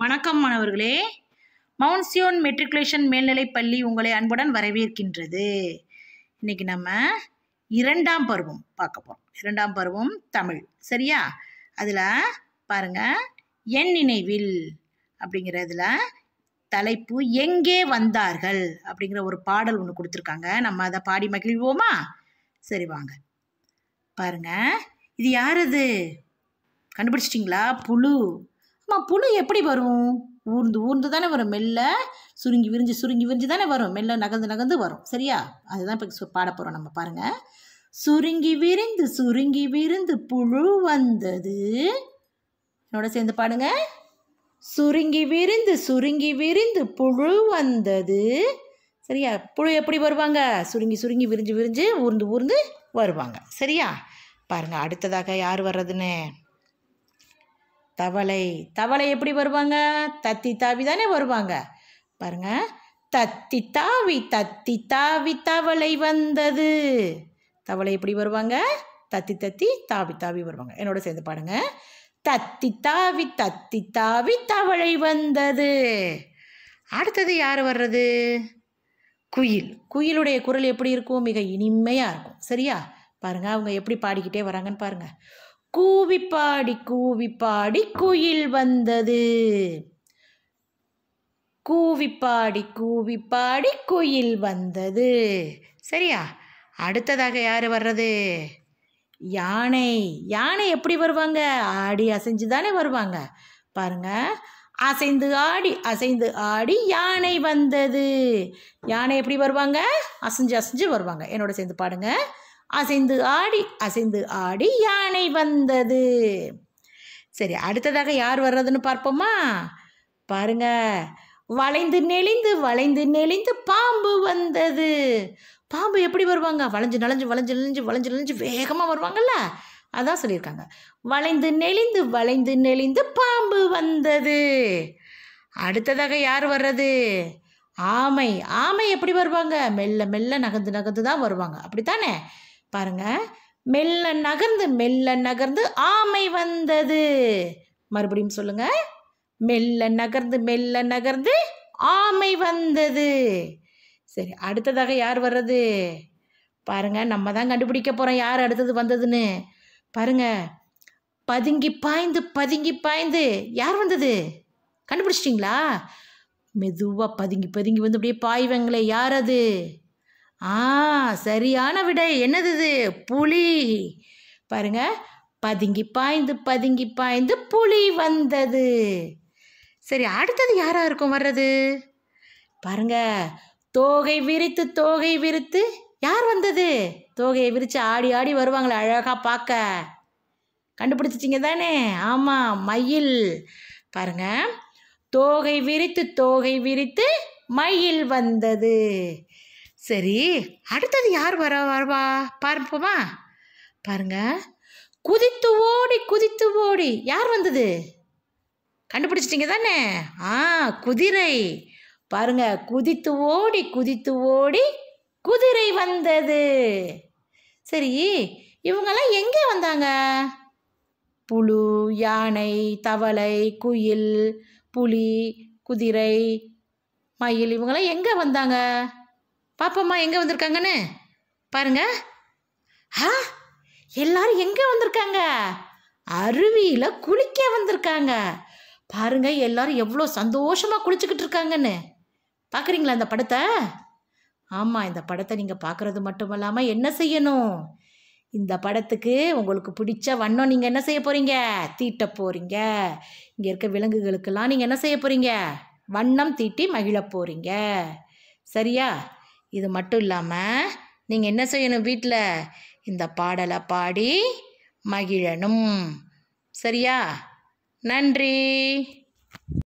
வணக்கம் மாணவர்களே mount Zion matriculation மேல்நிலைப் பள்ளி உங்களை அன்புடன் வரவேற்கின்றது இன்னைக்கு நம்ம இரண்டாம் பருவம் பார்க்க போகிறோம் இரண்டாம் பருவம் தமிழ் சரியா அதில் பாருங்க என் நினைவில் அப்படிங்கிறதுல தலைப்பு எங்கே வந்தார்கள் அப்படிங்கிற ஒரு பாடல் ஒன்று கொடுத்துருக்காங்க நம்ம அதை பாடி மகிழ்வோமா சரி வாங்க பாருங்கள் இது யாரது கண்டுபிடிச்சிட்டிங்களா புழு புழு எப்படி வரும் ஊர்ந்து ஊர்ந்து தானே வரும் மெல்ல சுருங்கி விரிஞ்சு சுருங்கி விரிஞ்சு தானே வரும் மெல்ல நகர்ந்து நகர்ந்து வரும் சரியா அதுதான் இப்போ பாட போகிறோம் நம்ம பாருங்கள் சுருங்கி விரிந்து சுருங்கி விரிந்து புழு வந்தது என்னோட சேர்ந்து பாடுங்க சுருங்கி விரிந்து சுருங்கி விரிந்து புழு வந்தது சரியா புழு எப்படி வருவாங்க சுருங்கி சுருங்கி விரிஞ்சு விரிஞ்சு ஊர்ந்து ஊர்ந்து வருவாங்க சரியா பாருங்கள் அடுத்ததாக யார் வர்றதுன்னு தவளை தவளை எப்படி வருவாங்க தத்தி தாவி தானே வருவாங்க பாருங்க தத்தி தாவி தத்தி தாவி தவளை வந்தது தவளை எப்படி வருவாங்க தத்தி தத்தி தாவி தாவி வருவாங்க என்னோட சேர்ந்து பாடுங்க தத்தி தாவி தத்தி தாவி தவளை வந்தது அடுத்தது யார் வர்றது குயில் குயிலுடைய குரல் எப்படி இருக்கும் மிக இனிமையாக இருக்கும் சரியா பாருங்கள் அவங்க எப்படி பாடிக்கிட்டே வராங்கன்னு பாருங்கள் கூவிப்பாடி கூவிப்பாடி குயில் வந்தது கூவிப்பாடி கூவிப்பாடி குயில் வந்தது சரியா அடுத்ததாக யார் வர்றது யானை யானை எப்படி வருவாங்க ஆடி அசைஞ்சு தானே வருவாங்க பாருங்க அசைந்து ஆடி அசைந்து ஆடி யானை வந்தது யானை எப்படி வருவாங்க அசைஞ்சு அசைஞ்சு வருவாங்க என்னோட சேர்ந்து பாடுங்க அசைந்து ஆடி அசைந்து ஆடி யானை வந்தது சரி அடுத்ததாக யார் வர்றதுன்னு பார்ப்போமா பாருங்க வளைந்து நெளிந்து வளைந்து நெளிந்து பாம்பு வந்தது பாம்பு எப்படி வருவாங்க வளைஞ்சு நலஞ்சு வளைஞ்சு நெளிஞ்சு வளைஞ்சு நெளிஞ்சு வேகமாக வருவாங்கல்ல அதான் சொல்லியிருக்காங்க வளைந்து நெளிந்து வளைந்து நெளிந்து பாம்பு வந்தது அடுத்ததாக யார் வர்றது ஆமை ஆமை எப்படி வருவாங்க மெல்ல மெல்ல நகர்ந்து நகர்ந்து தான் வருவாங்க அப்படித்தானே பாருங்கள் மெல்ல நகர்ந்து மெல்ல நகர்ந்து ஆமை வந்தது மறுபடியும் சொல்லுங்க மெல்ல நகர்ந்து மெல்ல நகர்ந்து ஆமை வந்தது சரி அடுத்ததாக யார் வர்றது பாருங்க நம்ம தான் கண்டுபிடிக்க போகிறோம் யார் அடுத்தது வந்ததுன்னு பாருங்க பதுங்கி பாய்ந்து பதுங்கி பாய்ந்து யார் வந்தது கண்டுபிடிச்சிட்டிங்களா மெதுவாக பதுங்கி பதுங்கி வந்து அப்படியே பாய்வங்களே யார் அது ஆ சரியான விடை என்னது இது புலி பாருங்க பதுங்கி பாய்ந்து பதுங்கி பாய்ந்து புலி வந்தது சரி அடுத்தது யாராக இருக்கும் வர்றது பாருங்க தோகை விரித்து தோகை விரித்து யார் வந்தது தோகையை விரித்து ஆடி ஆடி வருவாங்களே அழகாக பார்க்க கண்டுபிடிச்சிட்டிங்க தானே ஆமாம் மயில் பாருங்க தோகை விரித்து தோகை விரித்து மயில் வந்தது சரி அடுத்தது யார் வர வருவா பார்ப்போமா பாருங்க குதித்து ஓடி குதித்து ஓடி யார் வந்தது கண்டுபிடிச்சிட்டிங்க தானே ஆ குதிரை பாருங்க குதித்து ஓடி குதித்து ஓடி குதிரை வந்தது சரி இவங்கெல்லாம் எங்கே வந்தாங்க புழு யானை தவளை குயில் புலி குதிரை மயில் இவங்கெல்லாம் எங்கே வந்தாங்க பாப்பம்மா எங்கே வந்திருக்காங்கன்னு பாருங்க ஆ எல்லாரும் எங்கே வந்திருக்காங்க அருவியில் குளிக்க வந்திருக்காங்க பாருங்க எல்லாரும் எவ்வளோ சந்தோஷமாக குளிச்சுக்கிட்டு இருக்காங்கன்னு பார்க்குறீங்களா இந்த படத்தை ஆமாம் இந்த படத்தை நீங்கள் பார்க்குறது மட்டும் இல்லாமல் என்ன செய்யணும் இந்த படத்துக்கு உங்களுக்கு பிடிச்ச வண்ணம் நீங்கள் என்ன செய்ய போகிறீங்க தீட்ட போகிறீங்க இங்கே இருக்க விலங்குகளுக்கெல்லாம் நீங்கள் என்ன செய்ய போகிறீங்க வண்ணம் தீட்டி மகிழ போகிறீங்க சரியா இது மட்டும் இல்லாமல் நீங்கள் என்ன செய்யணும் வீட்டில் இந்த பாடலை பாடி மகிழனும் சரியா நன்றி